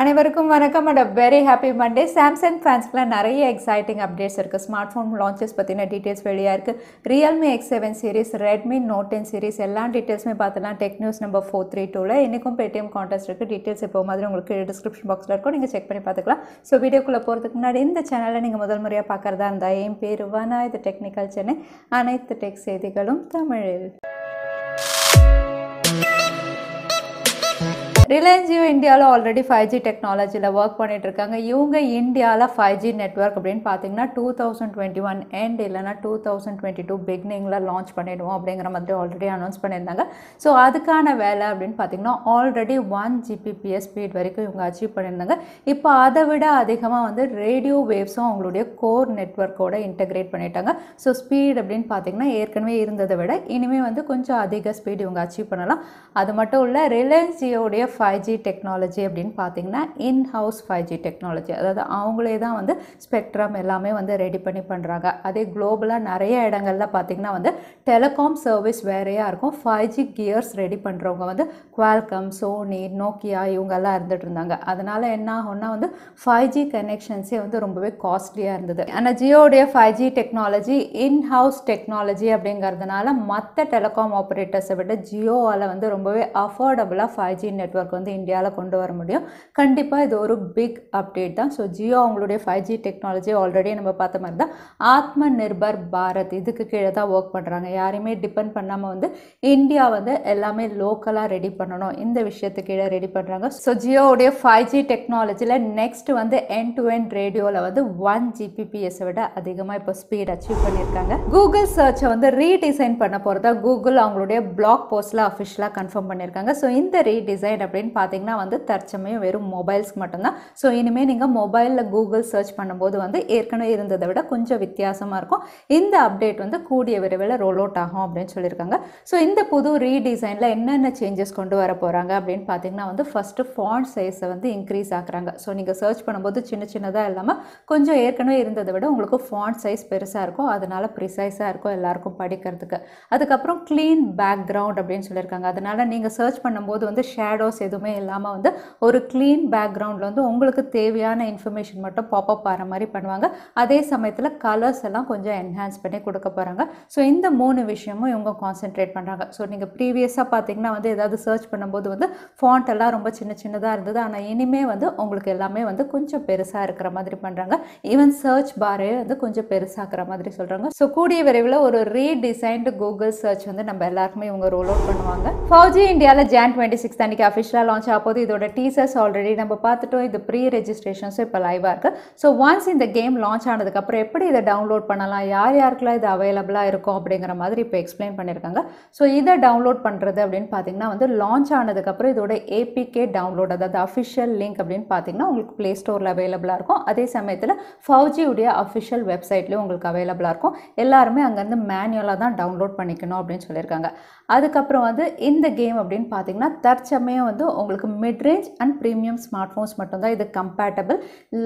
அனைவருக்கும் வணக்கம் and a very happy Monday Samsung ஃபேன்ஸ்க்குலாம் நிறைய எக்ஸைட்டிங் அப்டேட்ஸ் இருக்குது ஸ்மார்ட் ஃபோன் லான்ச்சஸ் பற்றின டீட்டெயில்ஸ் வெளியாக இருக்குது Realme X seven series Redmi Note ten series எல்லா டீட்டெயில்ஸுமே பார்த்துலாம் tech news number four three டூவில் இன்றைக்கும் பேடிஎம் கான்டாஸ்ட் இருக்குது டீட்டெயில்ஸ் இப்போ மாதிரி உங்களுக்கு டிஸ்கிரிப்ஷன் பாக்ஸில் இருக்கும் நீங்கள் செக் பண்ணி பார்த்துக்கலாம் ஸோ வீடியோக்குள்ளே போகிறதுக்கு முன்னாடி இந்த சேனலில் நீங்கள் முதல் முறையாக பார்க்குறதா இருந்தால் என் பேர் வனா இது டெக்னிக்கல் சென்னை அனைத்து டெக் செய்திகளும் தமிழில் ரிலையன்ஸ் ஜியோ இந்தியாவில் ஆல்ரெடி ஃபைவ் ஜி டெக்னாலஜியில் ஒர்க் பண்ணிட்டு இருக்காங்க இவங்க இந்தியாவில் ஃபைவ் ஜி நெட்ஒர்க் அப்படின்னு பார்த்தீங்கன்னா two thousand twenty one end இல்லைனா டூ தௌசண்ட் டுவெண்ட்டி டூ பிகினிங்கில் லான்ச் பண்ணிடுவோம் அப்படிங்கிற மாதிரி ஆல்ரெடி அனௌன்ஸ் பண்ணியிருந்தாங்க ஸோ அதுக்கான வேலை அப்படின்னு பார்த்தீங்கன்னா ஆல்ரெடி ஒன் ஜிபிபிஎஸ் ஸ்பீட் வரைக்கும் இவங்க அச்சீவ் பண்ணியிருந்தாங்க இப்போ அதை விட அதிகமாக வந்து ரேடியோ வேவ்ஸும் அவங்களுடைய கோர் நெட்ஒர்க்கோடு இன்டெகிரேட் பண்ணிட்டாங்க ஸோ ஸ்பீட் அப்படின்னு பார்த்தீங்கன்னா ஏற்கனவே இருந்ததை விட இனிமேல் வந்து கொஞ்சம் அதிக ஸ்பீட் இவங்க அச்சீவ் பண்ணலாம் அது மட்டும் இல்லை ரிலையன்ஸ் ஜியோடைய ஃபைவ் ஜி டெக்னாலஜி அப்படின்னு பார்த்தீங்கன்னா இன்ஹவுஸ் ஃபைவ் ஜி டெக்னாலஜி அதாவது அவங்களே தான் வந்து ஸ்பெக்ட்ரம் எல்லாமே வந்து ரெடி பண்ணி பண்ணுறாங்க அதே குளோபலாக நிறைய இடங்களில் பார்த்தீங்கன்னா வந்து டெலிகாம் சர்வீஸ் வேறையாக இருக்கும் ஃபைவ் ஜி கியர்ஸ் ரெடி பண்ணுறவங்க வந்து குவால்கம் சோனி நோக்கியா இவங்கெல்லாம் இருந்துகிட்டு இருந்தாங்க அதனால் என்ன ஆகும்னா வந்து ஃபைவ் ஜி கனெக்ஷன்ஸே வந்து ரொம்பவே காஸ்ட்லியாக இருந்தது ஆனால் ஜியோடைய five G technology in house technology அப்படிங்கிறதுனால மற்ற டெலிகாம் ஆப்ரேட்டர்ஸை விட ஜியோவால் வந்து ரொம்பவே அஃபோர்டபுளாக ஃபைவ் ஜி நெட்ஒர்க் நெட்ஒர்க் வந்து இந்தியாவில் கொண்டு வர முடியும் கண்டிப்பாக இது ஒரு பிக் அப்டேட் தான் ஸோ ஜியோ அவங்களுடைய ஃபைவ் ஜி டெக்னாலஜி ஆல்ரெடி நம்ம பார்த்த மாதிரி தான் ஆத்ம நிர்பர் பாரத் இதுக்கு கீழே தான் ஒர்க் பண்ணுறாங்க யாரையுமே டிபெண்ட் பண்ணாமல் வந்து இந்தியா வந்து எல்லாமே லோக்கலாக ரெடி பண்ணணும் இந்த விஷயத்துக்கு கீழே ரெடி பண்ணுறாங்க ஸோ ஜியோவுடைய ஃபைவ் ஜி டெக்னாலஜியில் நெக்ஸ்ட் வந்து என் டு என் ரேடியோவில் வந்து ஒன் ஜிபிபிஎஸை விட அதிகமாக இப்போ ஸ்பீட் அச்சீவ் பண்ணியிருக்காங்க கூகுள் சர்ச்சை வந்து ரீடிசைன் பண்ண போகிறதா கூகுள் அவங்களுடைய பிளாக் போஸ்ட்டில் அஃபிஷியலாக கன்ஃபார்ம் பண்ணியிருக்காங்க ஸோ இந்த ரீடிசைன் அப்படி அப்படின்னு பார்த்தீங்கன்னா வந்து தற்சமயம் வெறும் மொபைல்ஸ்க்கு மட்டும்தான் ஸோ இனிமேல் நீங்கள் மொபைலில் கூகுள் சர்ச் பண்ணும்போது வந்து ஏற்கனவே இருந்ததை விட கொஞ்சம் வித்தியாசமாக இருக்கும் இந்த அப்டேட் வந்து கூடிய விரைவில் ரோல் அவுட் ஆகும் அப்படின்னு சொல்லியிருக்காங்க ஸோ இந்த புது ரீடிசைனில் என்னென்ன சேஞ்சஸ் கொண்டு வர போகிறாங்க அப்படின்னு பார்த்தீங்கன்னா வந்து ஃபஸ்ட்டு ஃபாண்ட் சைஸை வந்து இன்க்ரீஸ் ஆகுறாங்க ஸோ நீங்கள் சர்ச் பண்ணும்போது சின்ன சின்னதாக இல்லாமல் கொஞ்சம் ஏற்கனவே இருந்ததை விட உங்களுக்கு ஃபாண்ட் சைஸ் பெருசாக இருக்கும் அதனால் ப்ரிசைஸாக இருக்கும் எல்லாருக்கும் படிக்கிறதுக்கு அதுக்கப்புறம் க்ளீன் பேக்ரவுண்ட் அப்படின்னு சொல்லியிருக்காங்க அதனால் நீங்கள் சர்ச் பண்ணும்போது வந்து ஷேடோஸ் எதுவுமே இல்லாமல் வந்து ஒரு க்ளீன் பேக்ரவுண்டில் வந்து உங்களுக்கு தேவையான இன்ஃபர்மேஷன் மட்டும் பாப்பப் ஆகிற மாதிரி பண்ணுவாங்க அதே சமயத்தில் கலர்ஸ் எல்லாம் கொஞ்சம் என்ஹான்ஸ் பண்ணி கொடுக்க போகிறாங்க ஸோ இந்த மூணு விஷயமும் இவங்க கான்சென்ட்ரேட் பண்ணுறாங்க ஸோ நீங்கள் ப்ரீவியஸாக பார்த்தீங்கன்னா வந்து ஏதாவது சர்ச் பண்ணும்போது வந்து ஃபாண்ட் எல்லாம் ரொம்ப சின்ன சின்னதாக இருந்தது ஆனால் இனிமே வந்து உங்களுக்கு எல்லாமே வந்து கொஞ்சம் பெருசாக இருக்கிற மாதிரி பண்ணுறாங்க ஈவன் சர்ச் பாரே வந்து கொஞ்சம் பெருசாகிற மாதிரி சொல்கிறாங்க ஸோ கூடிய விரைவில் ஒரு ரீடிசைன்டு கூகுள் சர்ச் வந்து நம்ம எல்லாருக்குமே இவங்க ரோல் அவுட் பண்ணுவாங்க ஃபவுஜி இந்தியாவில் ஜான் டுவெண்ட்டி சிக்ஸ் அன்னைக்கு அஃபிஷியல் ஆஃபிஷியலாக லான்ச் ஆக போது இதோட டீசர்ஸ் ஆல்ரெடி நம்ம பார்த்துட்டோம் இது ப்ரீ ரெஜிஸ்ட்ரேஷன்ஸும் இப்போ லைவாக இருக்குது ஸோ ஒன்ஸ் இந்த கேம் லான்ச் ஆனதுக்கப்புறம் எப்படி இதை டவுன்லோட் பண்ணலாம் யார் யாருக்கெல்லாம் இது அவைலபிளாக இருக்கும் அப்படிங்கிற மாதிரி இப்போ எக்ஸ்பிளைன் பண்ணியிருக்காங்க ஸோ இதை டவுன்லோட் பண்ணுறது அப்படின்னு பார்த்தீங்கன்னா வந்து லான்ச் ஆனதுக்கப்புறம் இதோட ஏபிகே டவுன்லோட் அதாவது அஃபிஷியல் லிங்க் அப்படின்னு பார்த்தீங்கன்னா உங்களுக்கு ப்ளே ஸ்டோரில் அவைலபிளாக இருக்கும் அதே சமயத்தில் ஃபவுஜியுடைய அஃபிஷியல் வெப்சைட்லேயும் உங்களுக்கு அவைலபிளாக இருக்கும் எல்லாருமே அங்கேருந்து மேனுவலாக தான் டவுன்லோட் பண்ணிக்கணும் அப்படின்னு சொல்லியிருக்காங்க அதுக்கப்புறம் வந்து இந்த கேம் அப்படின்னு பார்த்தீங்கன்னா தற்சமயம் வந்து உங்களுக்கு midrange and premium smart phones மட்டும்தான் இது கம்பேட்டபிள்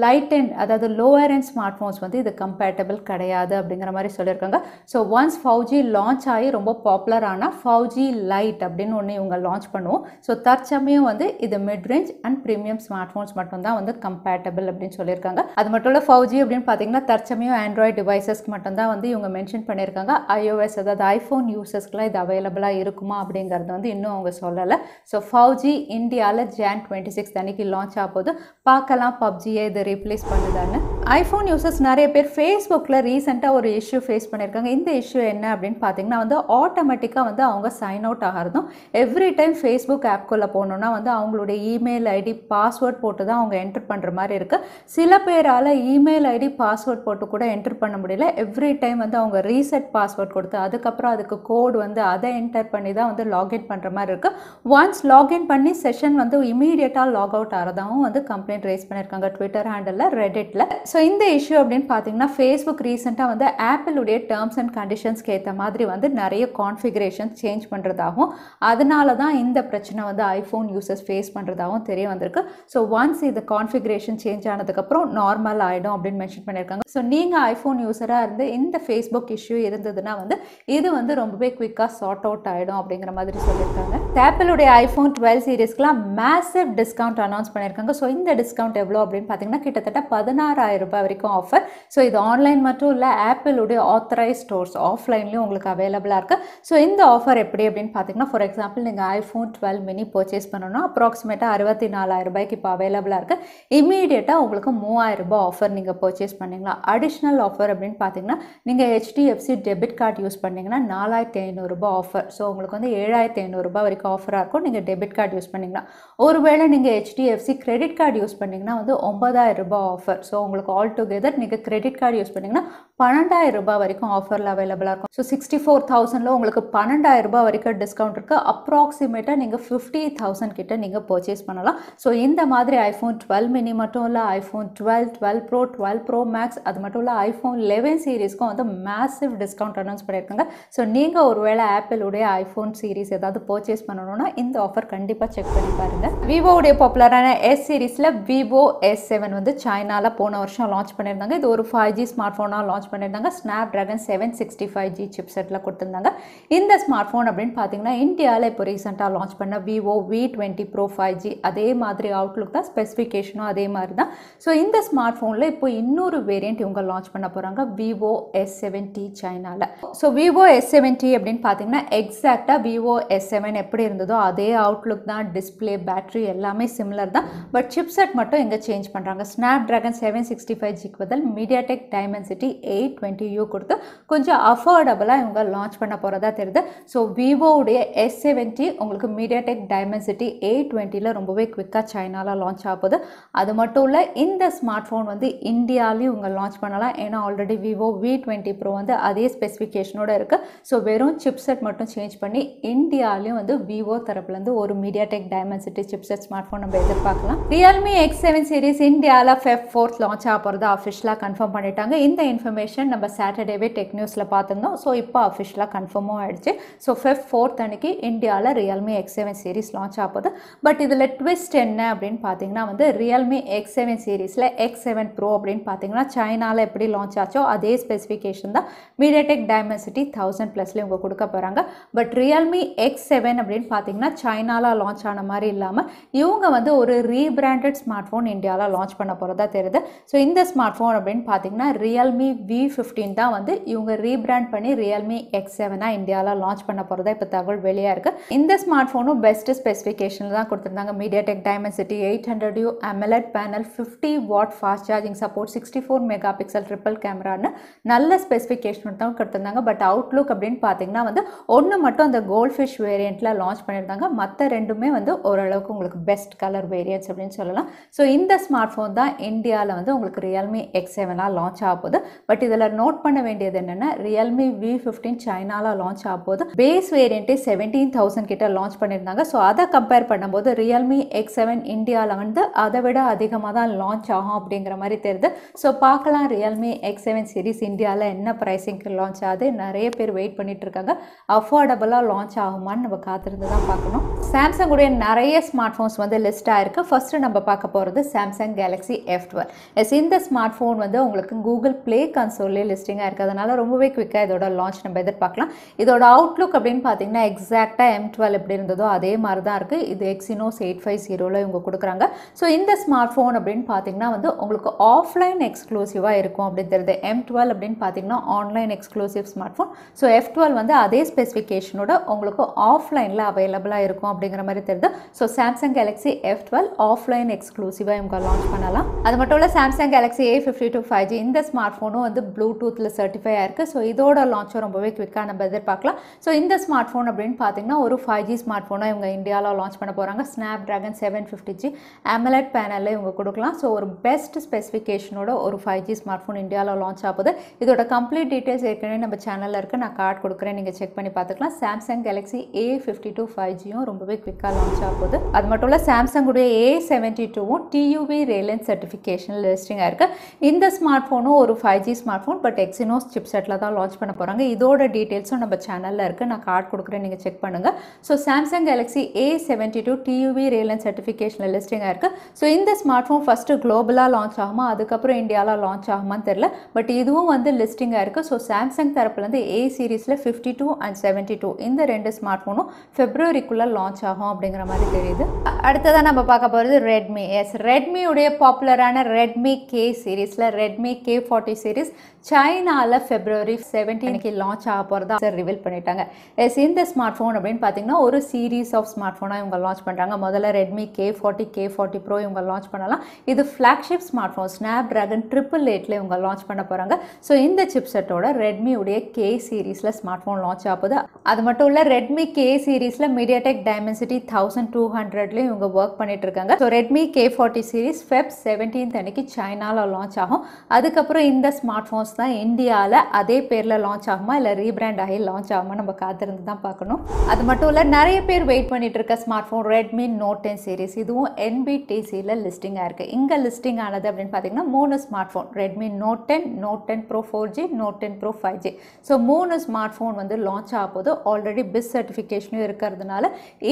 லைட் அண்ட் அதாவது லோவர் அண்ட் ஸ்மார்ட் ஃபோன்ஸ் வந்து இது கம்பேட்டபிள் கிடையாது அப்படிங்கிற மாதிரி சொல்லியிருக்காங்க ஸோ ஒன்ஸ் ஃபவுஜி லான்ச் ஆகி ரொம்ப பாப்புலர் ஆனால் ஃபவுஜி லைட் அப்படின்னு ஒன்று இவங்க லான்ச் பண்ணுவோம் ஸோ தற்சமயம் வந்து இது mid range and premium smart phones மட்டும்தான் வந்து கம்பேட்டபிள் அப்படின்னு சொல்லியிருக்காங்க அது மட்டும் இல்லை ஃபவுஜி அப்படின்னு பார்த்தீங்கன்னா தற்சமயம் ஆண்ட்ராய்டு டிவைசஸ்க்கு மட்டும்தான் வந்து இவங்க மென்ஷன் பண்ணியிருக்காங்க ஐஓஎஸ் அதாவது ஐஃபோன் யூசர்ஸ்க்குலாம் இது அவைலபிளாக யூஸ்ஃபுல்லாக இருக்குமா அப்படிங்கிறது வந்து இன்னும் அவங்க சொல்லலை ஸோ ஃபவுஜி இந்தியாவில் ஜான் டுவெண்ட்டி சிக்ஸ் அன்னைக்கு லான்ச் ஆகும் போது பார்க்கலாம் பப்ஜியை இதை ரீப்ளேஸ் பண்ணுதான்னு ஐஃபோன் யூசர்ஸ் நிறைய பேர் ஃபேஸ்புக்கில் ரீசெண்டாக ஒரு இஷ்யூ ஃபேஸ் பண்ணியிருக்காங்க இந்த இஷ்யூ என்ன அப்படின்னு பார்த்தீங்கன்னா வந்து ஆட்டோமேட்டிக்காக வந்து அவங்க சைன் அவுட் ஆகிறதும் எவ்ரி டைம் ஃபேஸ்புக் ஆப்குள்ளே போகணுன்னா வந்து அவங்களுடைய இமெயில் ஐடி பாஸ்வேர்ட் போட்டு தான் அவங்க என்ட்ரு பண்ணுற மாதிரி இருக்குது சில பேரால் இமெயில் ஐடி பாஸ்வேர்ட் போட்டு கூட என்ட்ரு பண்ண முடியல எவ்ரி டைம் வந்து அவங்க ரீசெட் பாஸ்வேர்ட் கொடுத்து அதுக்கப்புறம் அதுக்கு கோடு வந்து அதை என்டர் பண்ணி தான் வந்து லாகின் பண்ணுற மாதிரி இருக்குது ஒன்ஸ் லாகின் பண்ணி செஷன் வந்து இமீடியட்டாக லாக் அவுட் ஆகிறதாகவும் வந்து கம்ப்ளைண்ட் ரைஸ் பண்ணியிருக்காங்க ட்விட்டர் ஹேண்டலில் ரெடிட்டில் ஸோ ஸோ இந்த இஷ்யூ அப்படின்னு பார்த்தீங்கன்னா ஃபேஸ்புக் ரீசெண்டாக வந்து ஆப்பிளுடைய டேர்ம்ஸ் அண்ட் கண்டிஷன்ஸ்க்கு ஏற்ற மாதிரி வந்து நிறைய கான்ஃபிகரேஷன்ஸ் சேஞ்ச் பண்ணுறதாகவும் அதனால தான் இந்த பிரச்சனை வந்து ஐஃபோன் யூசர்ஸ் ஃபேஸ் பண்ணுறதாகவும் தெரிய வந்திருக்கு ஸோ ஒன்ஸ் இது கான்ஃபிகரேஷன் சேஞ்ச் ஆனதுக்கப்புறம் நார்மல் ஆகிடும் அப்படின்னு மென்ஷன் பண்ணியிருக்காங்க ஸோ நீங்கள் ஐஃபோன் யூஸராக இருந்து இந்த ஃபேஸ்புக் இஷ்யூ இருந்ததுன்னா வந்து இது வந்து ரொம்பவே குயிக்காக சார்ட் அவுட் ஆகிடும் அப்படிங்கிற மாதிரி சொல்லியிருக்காங்க ஆப்பிளுடைய ஐஃபோன் டுவெல் சீரீஸ்க்குலாம் மேசிவ் டிஸ்கவுண்ட் அனௌன்ஸ் பண்ணியிருக்காங்க ஸோ இந்த டிஸ்கவுண்ட் எவ்வளோ அப்படின்னு பார்த்தீங்கன்னா கிட்டத்தட்ட பதினாறாயிரம் ரூபாய் வரைக்கும் ஆஃபர் ஸோ இது ஆன்லைன் மட்டும் இல்லை ஆப்பிளுடைய ஆத்தரைஸ் ஸ்டோர்ஸ் ஆஃப்லைன்லேயும் உங்களுக்கு அவைலபிளாக இருக்குது ஸோ இந்த ஆஃபர் எப்படி அப்படின்னு பார்த்தீங்கன்னா ஃபார் எக்ஸாம்பிள் நீங்கள் ஐஃபோன் டுவெல் மினி பர்ச்சேஸ் பண்ணணும்னா அப்ராக்சிமேட்டாக அறுபத்தி நாலாயிரம் ரூபாய்க்கு இப்போ அவைலபிளாக இருக்குது இமீடியட்டாக உங்களுக்கு மூவாயிரம் ரூபாய் ஆஃபர் நீங்கள் பர்ச்சேஸ் பண்ணிங்களா அடிஷ்னல் ஆஃபர் அப்படின்னு பார்த்தீங்கன்னா நீங்கள் ஹெச்டிஎஃப்சி டெபிட் கார்டு யூஸ் பண்ணிங்கன்னா நாலாயிரத்தி ஐநூறுரூபா ஆஃபர் ஸோ உங்களுக்கு வந்து ஏழாயிரத்தி ஐநூறுரூபா வரைக்கும் ஆஃபராக இருக்கும் நீங்கள் டெபிட் கார்டு யூஸ் பண்ணிங்கன்னா ஒருவேளை நீங்கள் ஹெச்டிஎஃப்சி கிரெடிட் கார்டு யூஸ் பண்ணிங்கன்னா வந்து ஒன்பதாயிரம் ரூபாய் ஆஃபர் ஸோ உங்களுக்கு உங்களுக்கு ஆல் டுகெதர் நீங்கள் கிரெடிட் கார்டு யூஸ் பண்ணிங்கன்னா பன்னெண்டாயிரம் ரூபாய் வரைக்கும் ஆஃபரில் அவைலபிளாக இருக்கும் ஸோ சிக்ஸ்டி ஃபோர் தௌசண்டில் உங்களுக்கு பன்னெண்டாயிரம் ரூபாய் வரைக்கும் டிஸ்கவுண்ட் இருக்குது அப்ராக்சிமேட்டாக நீங்கள் ஃபிஃப்டி தௌசண்ட் கிட்ட நீங்கள் பர்ச்சேஸ் பண்ணலாம் ஸோ இந்த மாதிரி ஐஃபோன் டுவெல் மினி மட்டும் இல்லை iPhone twelve twelve pro twelve pro max அது மட்டும் இல்லை ஐஃபோன் லெவன் சீரீஸ்க்கும் வந்து மேசிவ் டிஸ்கவுண்ட் அனௌன்ஸ் பண்ணியிருக்காங்க ஸோ நீங்கள் ஒருவேளை ஆப்பிளுடைய ஐஃபோன் சீரீஸ் ஏதாவது பர்ச்சேஸ் பண்ணணும்னா இந்த ஆஃபர் கண்டிப்பாக செக் பண்ணி பாருங்கள் விவோடைய பாப்புலரான எஸ் சீரீஸில் விவோ எஸ் செவன் வந்து சைனாவில் போன வருஷம் வருஷம் லான்ச் பண்ணியிருந்தாங்க இது ஒரு ஃபைவ் ஜி ஸ்மார்ட் ஃபோனாக லான்ச் பண்ணியிருந்தாங்க Snapdragon seven sixty five G சிப் செட்டில் கொடுத்துருந்தாங்க இந்த ஸ்மார்ட் ஃபோன் அப்படின்னு பார்த்தீங்கன்னா இந்தியாவில் இப்போ ரீசெண்டாக லான்ச் பண்ண Vivo V twenty pro five G அதே மாதிரி அவுட்லுக் தான் ஸ்பெசிஃபிகேஷனும் அதே மாதிரி தான் ஸோ இந்த ஸ்மார்ட் ஃபோனில் இப்போ இன்னொரு வேரியண்ட் இவங்க லான்ச் பண்ண போகிறாங்க விவோ எஸ் செவன்டி சைனாவில் ஸோ விவோ எஸ் செவன்டி அப்படின்னு பார்த்தீங்கன்னா எக்ஸாக்டாக விவோ எஸ் செவன் எப்படி இருந்ததோ அதே அவுட்லுக் தான் டிஸ்பிளே பேட்ரி எல்லாமே சிமிலர் தான் பட் சிப்செட் மட்டும் எங்கே சேஞ்ச் பண்ணுறாங்க Snapdragon seven sixty sixty five ஜிக்கு பதில் MediaTek Dimensity eight twenty U கொடுத்து கொஞ்சம் அஃபோர்டபுளாக இவங்க லான்ச் பண்ண போகிறதா தெரியுது ஸோ விவோவுடைய எஸ் செவன்ட்டி உங்களுக்கு மீடியாடெக் டெக் டைமென்சிட்டி எயிட் டுவெண்ட்டியில் ரொம்பவே குவிக்காக சைனாவில் லான்ச் ஆகுது அது மட்டும் இல்லை இந்த ஸ்மார்ட் ஃபோன் வந்து இந்தியாவிலையும் இவங்க லான்ச் பண்ணலாம் ஏன்னா already Vivo V twenty pro வந்து அதே ஸ்பெசிஃபிகேஷனோடு இருக்குது ஸோ வெறும் சிப்செட் மட்டும் சேஞ்ச் பண்ணி இந்தியாவிலையும் வந்து விவோ தரப்புலேருந்து ஒரு MediaTek Dimensity chipset smart phone நம்ம எதிர்பார்க்கலாம் ரியல்மி எக்ஸ் செவன் சீரிஸ் இந்தியாவில் ஃபெப் ஃபோர்த் லான்ச் ஆக போகிறதா அஃபிஷியலாக கன்ஃபார்ம் பண்ணிட்டாங்க இந்த இன்ஃபர்மேஷன் நம்ம சாட்டர்டேவே டெக் நியூஸில் பார்த்துருந்தோம் ஸோ இப்போ அஃபிஷியலாக கன்ஃபார்மும் ஆகிடுச்சு ஸோ ஃபெஃப் ஃபோர்த் அன்னைக்கு இந்தியாவில் Realme X seven series launch ஆகுது பட் இதில் ட்விஸ்ட் என்ன அப்படின்னு பார்த்தீங்கன்னா வந்து ரியல்மி எக்ஸ் செவன் சீரீஸில் எக்ஸ் செவன் ப்ரோ அப்படின்னு பார்த்தீங்கன்னா சைனாவில் எப்படி லான்ச் ஆச்சோ அதே ஸ்பெசிஃபிகேஷன் தான் மீடியா டெக் டைமென்சிட்டி தௌசண்ட் ப்ளஸ்லேயும் இவங்க கொடுக்க போகிறாங்க பட் ரியல்மி எக்ஸ் செவன் அப்படின்னு பார்த்தீங்கன்னா சைனாவில் லான்ச் ஆன மாதிரி இல்லாமல் இவங்க வந்து ஒரு ரீபிராண்டட் ஸ்மார்ட் ஃபோன் இந்தியாவில் லான்ச் பண்ண போகிறதா தெரியுது ஸோ இந்த ஸ்மார்ட் ஃபோன் அப்படின்னு பார்த்தீங்கன்னா ரியல்மி வி ஃபிஃப்டீன் தான் வந்து இவங்க ரீபிராண்ட் பண்ணி ரியல்மி எக்ஸ் செவனாக இந்தியாவில் லான்ச் பண்ண போகிறதா இப்போ தகவல் வெளியாக இருக்குது இந்த ஸ்மார்ட் ஃபோனும் பெஸ்ட்டு ஸ்பெசிஃபிகேஷன் தான் கொடுத்துருந்தாங்க MediaTek Dimensity eight hundred U AMOLED panel fifty watt fast charging support sixty four mega pixel triple கேமரான்னு நல்ல ஸ்பெசிஃபிகேஷன் தான் கொடுத்துருந்தாங்க பட் அவுட்லுக் அப்படின்னு பார்த்தீங்கன்னா வந்து ஒன்று மட்டும் அந்த கோல்ட் ஃபிஷ் வேரியண்ட்டில் லான்ச் பண்ணியிருந்தாங்க மற்ற ரெண்டுமே வந்து ஓரளவுக்கு உங்களுக்கு பெஸ்ட் கலர் வேரியன்ட்ஸ் அப்படின்னு சொல்லலாம் ஸோ இந்த ஸ்மார்ட் ஃபோன் தான் இந்தியாவில் வந்து உங்களுக்கு நமக்கு ரியல்மி எக்ஸ் செவனாக லான்ச் ஆக போகுது பட் இதில் நோட் பண்ண வேண்டியது என்னென்னா ரியல்மி வி ஃபிஃப்டீன் சைனாவில் லான்ச் ஆக பேஸ் வேரியண்ட்டே செவன்டீன் தௌசண்ட் கிட்ட லான்ச் பண்ணியிருந்தாங்க ஸோ அதை கம்பேர் பண்ணும்போது ரியல்மி எக்ஸ் செவன் இந்தியாவில் வந்து அதை விட அதிகமாக தான் லான்ச் ஆகும் அப்படிங்கிற மாதிரி தெரியுது ஸோ பார்க்கலாம் ரியல்மி எக்ஸ் செவன் சீரிஸ் இந்தியாவில் என்ன ப்ரைஸிங்க்கு லான்ச் ஆகுது நிறைய பேர் வெயிட் பண்ணிட்டு இருக்காங்க அஃபோர்டபுளாக லான்ச் ஆகுமான்னு நம்ம காத்திருந்து தான் பார்க்கணும் சாம்சங் உடைய நிறைய ஸ்மார்ட் ஃபோன்ஸ் வந்து லிஸ்ட் ஆயிருக்கு ஃபர்ஸ்ட் நம்ம பார்க்க போகிறது Samsung Galaxy F twelve S இந்த இந்த ஸ்மார்ட் ஃபோன் வந்து உங்களுக்கு கூகுள் ப்ளே கன்சோல்லே லிஸ்டிங்காக இருக்கிறதுனால ரொம்பவே குவிக்காக இதோட லான்ச் நம்ம எதிர்பார்க்கலாம் இதோட அவுட்லுக் அப்படின்னு பார்த்தீங்கன்னா எக்ஸாக்டாக எம் டுவெல் எப்படி இருந்ததோ அதே மாதிரி தான் இருக்குது இது எக்ஸினோஸ் எயிட் ஃபைவ் ஜீரோவில் இவங்க கொடுக்குறாங்க ஸோ இந்த ஸ்மார்ட் ஃபோன் அப்படின்னு பார்த்தீங்கன்னா வந்து உங்களுக்கு ஆஃப்லைன் எக்ஸ்க்ளூசிவாக இருக்கும் அப்படின்னு தெரியுது எம் டுவெல் அப்படின்னு பார்த்தீங்கன்னா online exclusive smart phone so F twelve வந்து அதே ஸ்பெசிஃபிகேஷனோட உங்களுக்கு ஆஃப்லைனில் அவைலபிளாக இருக்கும் அப்படிங்கிற மாதிரி தெரியுது so Samsung Galaxy F twelve offline எக்ஸ்க்ளூசிவாக இவங்க லான்ச் பண்ணலாம் அது மட்டும் இல்லை Samsung Galaxy A fifty two five G இந்த ஸ்மார்ட் ஃபோனும் வந்து ப்ளூடூத்தில் சர்டிஃபை ஆயிருக்கு ஸோ இதோட லான்ச்சும் ரொம்பவே குவிக்காக நம்ம எதிர்பார்க்கலாம் ஸோ இந்த ஸ்மார்ட் ஃபோன் அப்படின்னு பார்த்தீங்கன்னா ஒரு ஃபைவ் ஜி ஸ்மார்ட் ஃபோனாக இவங்க இந்தியாவில் லான்ச் பண்ண போகிறாங்க Snapdragon seven fifty G AMOLED பேனலில் இவங்க கொடுக்கலாம் ஸோ ஒரு பெஸ்ட் ஸ்பெசிஃபிகேஷனோட ஒரு ஃபைவ் ஜி ஸ்மார்ட் ஃபோன் இந்தியாவில் லான்ச் ஆகுது இதோட கம்ப்ளீட் டீட்டெயில்ஸ் ஏற்கனவே நம்ம சேனலில் இருக்குது நான் கார்டு கொடுக்குறேன் நீங்கள் செக் பண்ணி பார்த்துக்கலாம் Samsung Galaxy A fifty two five ஜியும் ரொம்பவே குவிக்காக லான்ச் ஆகுது அது மட்டும் இல்லை சாம்சங் சாம்சங்குடைய ஏ செவன்ட்டி டூவும் டியூவி ரேலன்ஸ் சர்டிஃபிகேஷன் லிஸ்டிங் இன்ட்ரெஸ்டிங்காக இருக்குது இந்த ஸ்மார்ட் ஃபோனும் ஒரு five G smart phone but Exynos சிப்செட்டில் தான் லான்ச் பண்ண போகிறாங்க இதோட டீட்டெயில்ஸும் நம்ம சேனலில் இருக்குது நான் கார்டு கொடுக்குறேன் நீங்கள் செக் பண்ணுங்கள் so Samsung Galaxy A seventy two TUV ரியலன் சர்டிஃபிகேஷனில் லிஸ்டிங்காக இருக்குது ஸோ இந்த ஸ்மார்ட் ஃபோன் ஃபஸ்ட்டு குளோபலாக லான்ச் ஆகுமா அதுக்கப்புறம் இந்தியாவில் லான்ச் ஆகுமான்னு தெரில பட் இதுவும் வந்து லிஸ்டிங்காக இருக்குது ஸோ சாம்சங் தரப்புலேருந்து ஏ சீரீஸில் fifty two and seventy two இந்த ரெண்டு ஸ்மார்ட் ஃபோனும் ஃபெப்ரவரிக்குள்ளே லான்ச் ஆகும் அப்படிங்கிற மாதிரி தெரியுது அடுத்ததாக நம்ம பார்க்க போகிறது ரெட்மி எஸ் ரெட்மியுடைய பாப்புலரான ரெட்மி கே சீரீஸில் ரெட்மி கே ஃபார்ட்டி சீரீஸ் சைனாவில் ஃபெப்ரவரி செவன்டீனுக்கு லான்ச் ஆக போகிறதா சார் ரிவீல் பண்ணிட்டாங்க எஸ் இந்த ஸ்மார்ட் ஃபோன் அப்படின்னு பார்த்தீங்கன்னா ஒரு சீரீஸ் ஆஃப் ஸ்மார்ட் ஃபோனாக இவங்க லான்ச் பண்ணுறாங்க முதல்ல Redmi K forty K forty Pro இவங்க லான்ச் பண்ணலாம் இது flagship smart phone Snapdragon triple எயிட்டில் இவங்க லான்ச் பண்ண போகிறாங்க ஸோ இந்த சிப்செட்டோட ரெட்மியுடைய கே சீரீஸில் ஸ்மார்ட் ஃபோன் லான்ச் ஆகுது அது மட்டும் இல்லை ரெட்மி கே சீரீஸில் மீடியாடெக் டைமென்சிட்டி தௌசண்ட் டூ ஹண்ட்ரட்லேயும் இவங்க ஒர்க் பண்ணிட்டு இருக்காங்க so Redmi K forty series Feb seventeenth அன்னைக்கு சைனா சைனாவில் லான்ச் ஆகும் அதுக்கப்புறம் இந்த ஸ்மார்ட் ஃபோன்ஸ் தான் இந்தியாவில் அதே பேரில் லான்ச் ஆகுமா இல்லை ரீபிராண்ட் ஆகி லான்ச் ஆகுமா நம்ம காத்திருந்து தான் பார்க்கணும் அது மட்டும் இல்லை நிறைய பேர் வெயிட் பண்ணிட்டு இருக்க smart phone Redmi Note ten series இதுவும் என்பிடிசியில் லிஸ்டிங்காக இருக்குது இங்கே லிஸ்டிங் ஆனது அப்படின்னு பார்த்தீங்கன்னா மூணு smart phone Redmi Note ten Note ten Pro four G Note ten Pro five G so மூணு ஸ்மார்ட் ஃபோன் வந்து லான்ச் ஆக போது ஆல்ரெடி பிஸ் சர்டிஃபிகேஷனும் இருக்கிறதுனால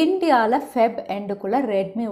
இந்தியாவில் ஃபெப் எண்டுக்குள்ளே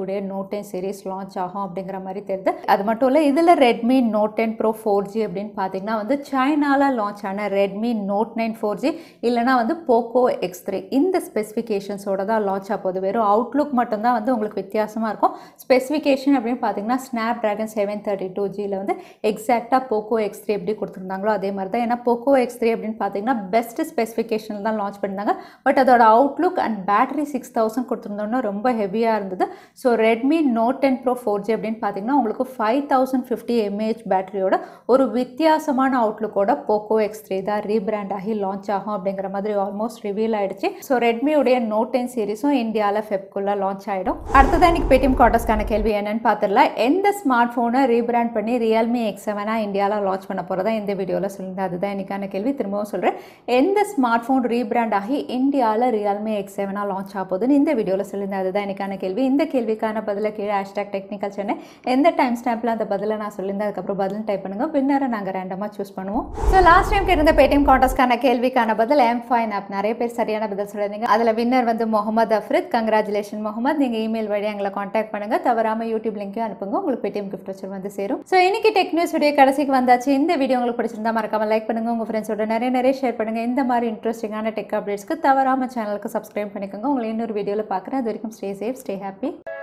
உடைய நோட் டென் சீரிஸ் லான்ச் ஆகும் அப்படிங்கிற மாதிரி தெரியுது அது மட்டும் இல்லை இதில் Redmi Note ten Pro four G அப்படின்னு பார்த்தீங்கன்னா வந்து சைனாவில் லான்ச் ஆன Redmi Note nine four G இல்லைனா வந்து போக்கோ எக்ஸ் த்ரீ இந்த ஸ்பெசிஃபிகேஷன்ஸோட தான் லான்ச் ஆக வெறும் அவுட்லுக் மட்டும்தான் வந்து உங்களுக்கு வித்தியாசமாக இருக்கும் ஸ்பெசிஃபிகேஷன் அப்படின்னு பார்த்தீங்கன்னா Snapdragon seven thirty two ஜியில் வந்து எக்ஸாக்டாக போக்கோ எக்ஸ் த்ரீ எப்படி கொடுத்துருந்தாங்களோ அதே மாதிரி தான் ஏன்னா போக்கோ எக்ஸ் த்ரீ அப்படின்னு பார்த்தீங்கன்னா பெஸ்ட் ஸ்பெசிஃபிகேஷன் தான் லான்ச் பண்ணியிருந்தாங்க பட் அதோட outlook and battery six thousand கொடுத்துருந்தோன்னா ரொம்ப ஹெவியாக இருந்தது so Redmi Note ten Pro four G அப்படின்னு பார்த்தீங்கன்னா உங்களுக்கு ஃபைவ் தௌசண்ட் ஃபிஃப்டி எம்ஏஹெச் பேட்டரியோட ஒரு வித்தியாசமான அவுட்லுக்கோட போக்கோ எக்ஸ் த்ரீ தான் ரீபிராண்ட் ஆகி லான்ச் ஆகும் அப்படிங்கிற மாதிரி ஆல்மோஸ்ட் ரிவீல் ஆயிடுச்சு ஸோ ரெட்மியுடைய நோட் டென் சீரிஸும் இந்தியாவில் ஃபெப்குள்ள லான்ச் ஆகிடும் அடுத்ததான் இன்னைக்கு பேடிஎம் காட்டர்ஸ்க்கான கேள்வி என்னன்னு பார்த்துடலாம் எந்த ஸ்மார்ட் ஃபோனை ரீபிராண்ட் பண்ணி ரியல்மி எக்ஸ் செவனாக இந்தியாவில் லான்ச் பண்ண போகிறதா இந்த வீடியோவில் சொல்லியிருந்தேன் அதுதான் இன்னைக்கான கேள்வி திரும்பவும் சொல்கிறேன் எந்த ஸ்மார்ட் ஃபோன் ரீபிராண்ட் ஆகி இந்தியாவில் ரியல்மி எக்ஸ் செவனாக லான்ச் ஆக போகுதுன்னு இந்த வீடியோவில் சொல்லியிருந்தேன் அதுதான் இன்னைக்கான கேள்வி இந்த கேள்விக்கான பதிலை கீழே ஹேஷ்டாக் டெக்னிக்கல் சென்னை எந்த டைம் ஸ்டாம்பில் அந்த பதிலை நான் சொல்லி சொல்லியிருந்தேன் அதுக்கப்புறம் பதில் டைப் பண்ணுங்க வின்னரை நாங்கள் ரேண்டமாக சூஸ் பண்ணுவோம் ஸோ லாஸ்ட் டைம் இருந்த பேடிஎம் கான்டஸ்ட்கான கேள்விக்கான பதில் எம் ஃபைன் ஆப் நிறைய பேர் சரியான பதில் சொல்லியிருந்தீங்க அதில் வின்னர் வந்து முகமது அஃப்ரித் கங்க்ராச்சுலேஷன் முகமது நீங்கள் இமெயில் வழி எங்களை காண்டாக்ட் பண்ணுங்க தவறாமல் யூடியூப் லிங்க்கும் அனுப்புங்க உங்களுக்கு பேடிஎம் கிஃப்ட் வச்சு வந்து சேரும் ஸோ இன்னைக்கு டெக் நியூஸ் வீடியோ கடைசிக்கு வந்தாச்சு இந்த வீடியோ உங்களுக்கு பிடிச்சிருந்தா மறக்காமல் லைக் பண்ணுங்க உங்கள் ஃப்ரெண்ட்ஸோட நிறைய நிறைய ஷேர் பண்ணுங்கள் இந்த மாதிரி இன்ட்ரெஸ்டிங்கான டெக் அப்டேட்ஸ்க்கு தவறாமல் சேனலுக்கு சப்ஸ்கிரைப் பண்ணிக்கோங்க உங்களை இன்னொரு வீடியோவில் பார்க்குறேன் அது வரைக்கும் ஸ்டே சேஃப் ஸ்டே ஹாப்பி